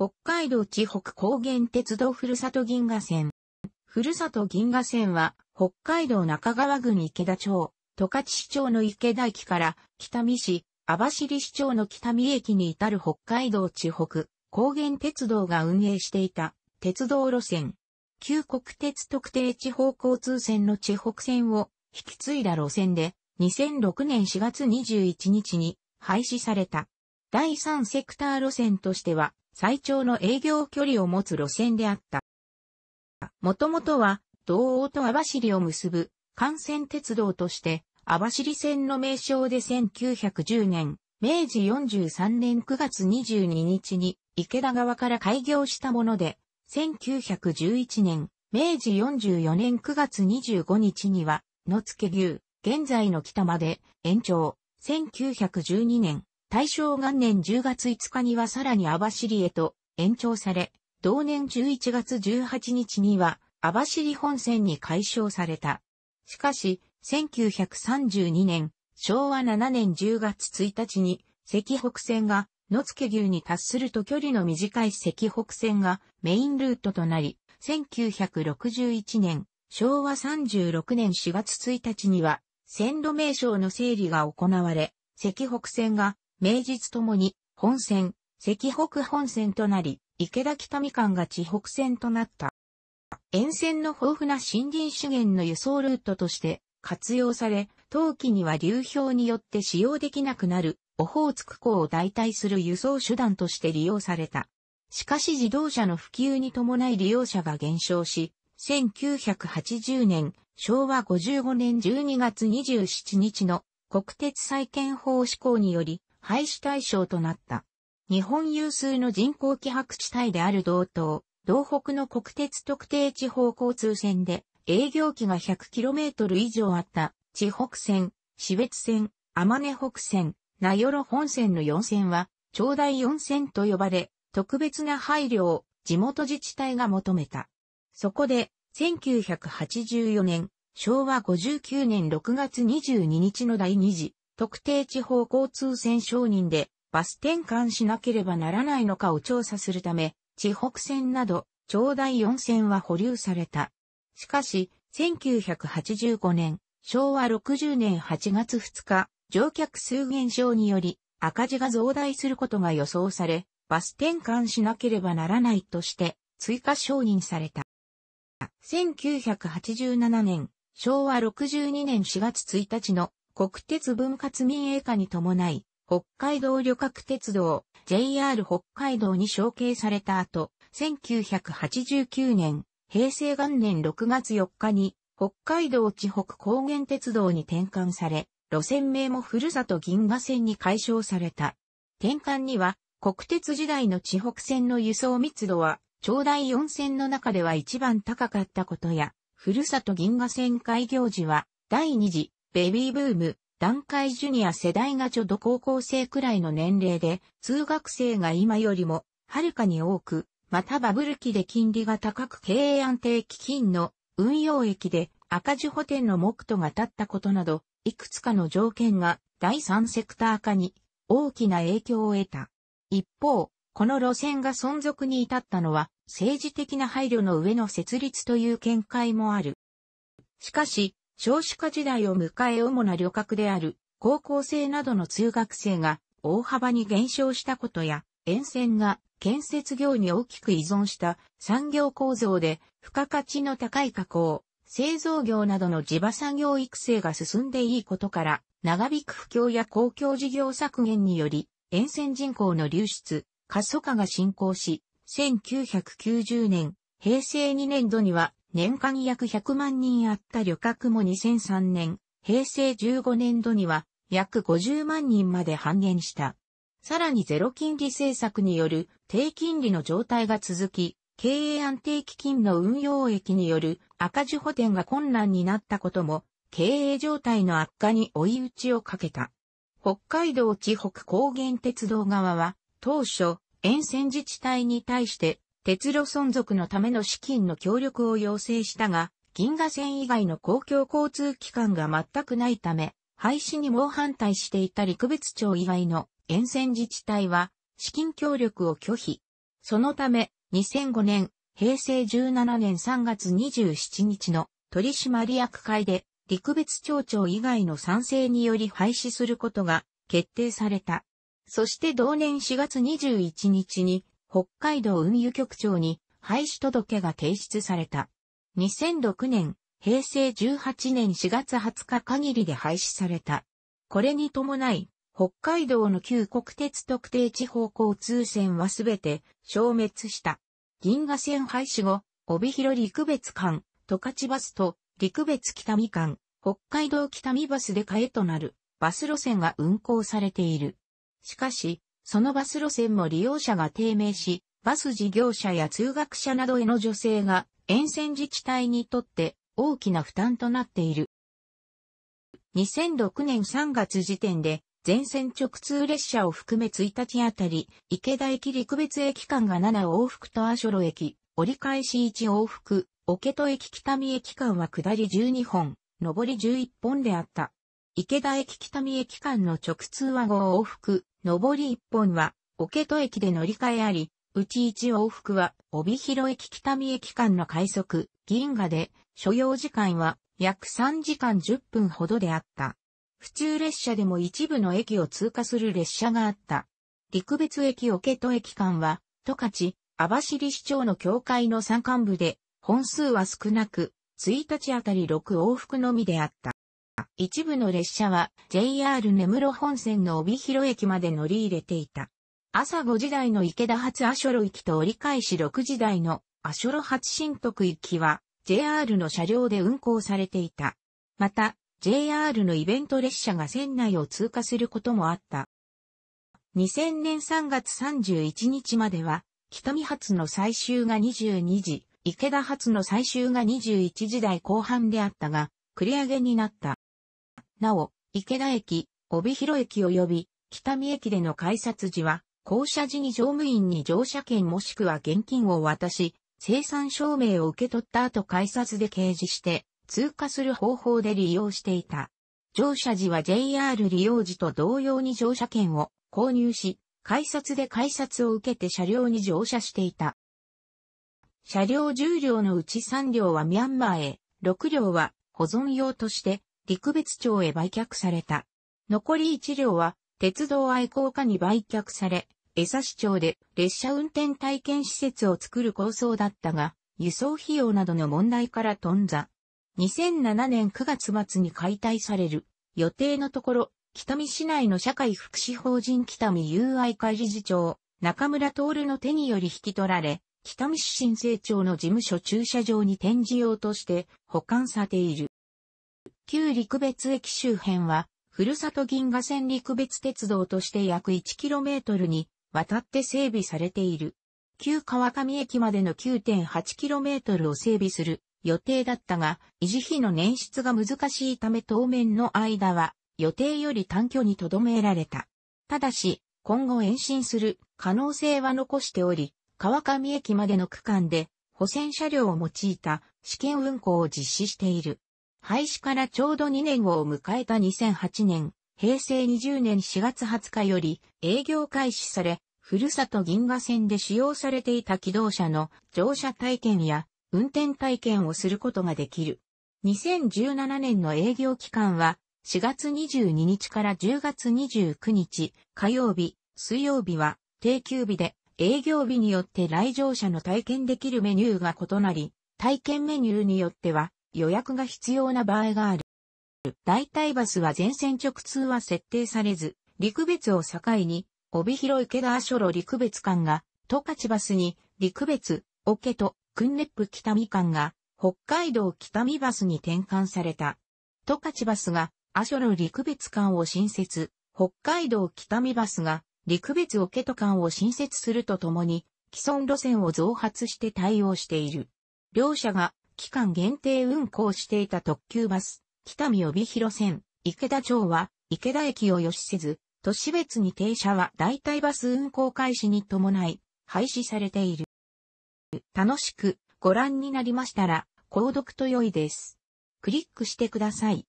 北海道地北高原鉄道ふるさと銀河線。ふるさと銀河線は、北海道中川郡池田町、十勝市町の池田駅から、北見市、網走市町の北見駅に至る北海道地北高原鉄道が運営していた鉄道路線。旧国鉄特定地方交通線の地北線を引き継いだ路線で、2006年4月21日に廃止された。第3セクター路線としては、最長の営業距離を持つ路線であった。もともとは、道央と網走を結ぶ幹線鉄道として、網走線の名称で1910年、明治43年9月22日に池田川から開業したもので、1911年、明治44年9月25日には、野付牛、現在の北まで延長、1912年、大正元年10月5日にはさらに網走へと延長され、同年11月18日には網走本線に解消された。しかし、1932年、昭和7年10月1日に、赤北線が野付牛に達すると距離の短い赤北線がメインルートとなり、1961年、昭和36年4月1日には、線路名称の整理が行われ、赤北線が名実ともに本線、関北本線となり、池田北み間が地北線となった。沿線の豊富な森林資源の輸送ルートとして活用され、冬季には流氷によって使用できなくなるオホーツク港を代替する輸送手段として利用された。しかし自動車の普及に伴い利用者が減少し、1980年、昭和55年12月27日の国鉄再建法施行により、廃止対象となった。日本有数の人口希薄地帯である道東、道北の国鉄特定地方交通線で、営業期が 100km 以上あった、地北線、市別線、天根北線、名寄本線の4線は、長大4線と呼ばれ、特別な配慮を地元自治体が求めた。そこで、1984年、昭和59年6月22日の第2次特定地方交通線承認でバス転換しなければならないのかを調査するため、地北線など、長大4線は保留された。しかし、1985年、昭和60年8月2日、乗客数減少により、赤字が増大することが予想され、バス転換しなければならないとして、追加承認された。1987年、昭和62年4月1日の国鉄分割民営化に伴い、北海道旅客鉄道 JR 北海道に承継された後、1989年、平成元年6月4日に北海道地北高原鉄道に転換され、路線名もふるさと銀河線に解消された。転換には、国鉄時代の地北線の輸送密度は、長大4線の中では一番高かったことや、ふるさと銀河線開業時は、第2次ベビーブーム、段階ジュニア世代がちょうど高校生くらいの年齢で、通学生が今よりも、はるかに多く、またバブル期で金利が高く経営安定基金の運用益で赤字補填の目途が立ったことなど、いくつかの条件が第三セクター化に大きな影響を得た。一方、この路線が存続に至ったのは政治的な配慮の上の設立という見解もある。しかし、少子化時代を迎え主な旅客である高校生などの通学生が大幅に減少したことや、沿線が建設業に大きく依存した産業構造で付加価値の高い加工、製造業などの地場産業育成が進んでいいことから、長引く不況や公共事業削減により、沿線人口の流出、過疎化が進行し、1990年、平成2年度には年間約100万人あった旅客も2003年、平成15年度には約50万人まで半減した。さらにゼロ金利政策による低金利の状態が続き、経営安定基金の運用益による赤字補填が困難になったことも、経営状態の悪化に追い打ちをかけた。北海道地北高原鉄道側は、当初、沿線自治体に対して鉄路存続のための資金の協力を要請したが、銀河線以外の公共交通機関が全くないため、廃止に猛反対していた陸別町以外の沿線自治体は資金協力を拒否。そのため、2005年、平成17年3月27日の取締役会で陸別町長以外の賛成により廃止することが決定された。そして同年4月21日に北海道運輸局長に廃止届が提出された。2006年、平成18年4月20日限りで廃止された。これに伴い、北海道の旧国鉄特定地方交通線はすべて消滅した。銀河線廃止後、帯広陸別間、十勝バスと陸別北見間、北海道北見バスで替えとなるバス路線が運行されている。しかし、そのバス路線も利用者が低迷し、バス事業者や通学者などへの助成が沿線自治体にとって大きな負担となっている。2006年3月時点で全線直通列車を含め1日あたり、池田駅陸別駅間が7往復と阿蘇路駅、折り返し1往復、桶戸駅北見駅間は下り12本、上り11本であった。池田駅北見駅間の直通は5往復、上り1本は、桶戸駅で乗り換えあり、うち1往復は、帯広駅北見駅間の快速、銀河で、所要時間は、約3時間10分ほどであった。普通列車でも一部の駅を通過する列車があった。陸別駅桶戸駅間は、十勝、網走市長の境界の山間部で、本数は少なく、1日あたり6往復のみであった。一部の列車は JR 根室本線の帯広駅まで乗り入れていた。朝5時台の池田発阿諸路行きと折り返し6時台のショ路発新徳行きは JR の車両で運行されていた。また、JR のイベント列車が船内を通過することもあった。2000年3月31日までは、北見発の最終が22時、池田発の最終が21時台後半であったが、繰り上げになった。なお、池田駅、帯広駅及び、北見駅での改札時は、降車時に乗務員に乗車券もしくは現金を渡し、生産証明を受け取った後改札で掲示して、通過する方法で利用していた。乗車時は JR 利用時と同様に乗車券を購入し、改札で改札を受けて車両に乗車していた。車両10両のうち3両はミャンマーへ、6両は保存用として陸別町へ売却された。残り1両は、鉄道愛好家に売却され、江差町で列車運転体験施設を作る構想だったが、輸送費用などの問題から頓挫。2007年9月末に解体される予定のところ、北見市内の社会福祉法人北見友愛会理事長、中村徹の手により引き取られ、北見市新生町の事務所駐車場に展示用として保管されている。旧陸別駅周辺は、ふるさと銀河線陸別鉄道として約 1km に渡って整備されている。旧川上駅までの 9.8km を整備する予定だったが、維持費の捻出が難しいため当面の間は予定より短距離に留められた。ただし、今後延伸する可能性は残しており、川上駅までの区間で保線車両を用いた試験運行を実施している。廃止からちょうど2年後を迎えた2008年、平成20年4月20日より営業開始され、ふるさと銀河線で使用されていた機動車の乗車体験や運転体験をすることができる。2017年の営業期間は4月22日から10月29日、火曜日、水曜日は定休日で営業日によって来場者の体験できるメニューが異なり、体験メニューによっては予約が必要な場合がある。代替バスは全線直通は設定されず、陸別を境に、帯広池田阿諸路陸別間が、十勝バスに、陸別、桶と、訓ップ北見間が、北海道北見バスに転換された。十勝バスが、阿諸路陸別間を新設、北海道北見バスが、陸別桶と間を新設するとともに、既存路線を増発して対応している。両者が期間限定運行していた特急バス、北見帯広線、池田町は、池田駅をしせず、都市別に停車は代替バス運行開始に伴い、廃止されている。楽しくご覧になりましたら、購読と良いです。クリックしてください。